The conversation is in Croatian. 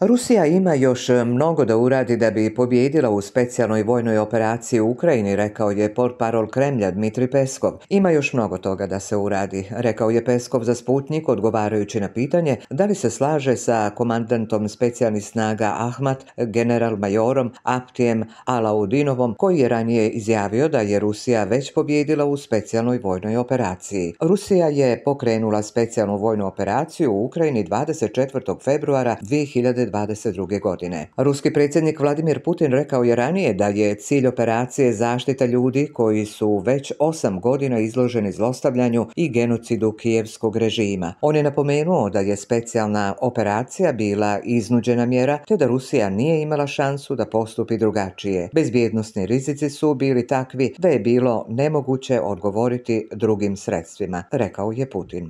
Rusija ima još e, mnogo da uradi da bi pobjedila u specijalnoj vojnoj operaciji u Ukrajini, rekao je portparol Kremlja Dmitri Peskov. Ima još mnogo toga da se uradi, rekao je Peskov za Sputnik odgovarajući na pitanje da li se slaže sa komandantom specijalnih snaga Ahmat, general majorom Aptijem Alaudinovom, koji je ranije izjavio da je Rusija već pobjedila u specijalnoj vojnoj operaciji. Rusija je pokrenula specijalnu vojnu operaciju u Ukrajini 24. februara tisuće 2022. godine. Ruski predsjednik Vladimir Putin rekao je ranije da je cilj operacije zaštita ljudi koji su već osam godina izloženi zlostavljanju i genocidu kijevskog režima. On je napomenuo da je specijalna operacija bila iznuđena mjera te da Rusija nije imala šansu da postupi drugačije. Bezbjednostni rizici su bili takvi da je bilo nemoguće odgovoriti drugim sredstvima, rekao je Putin.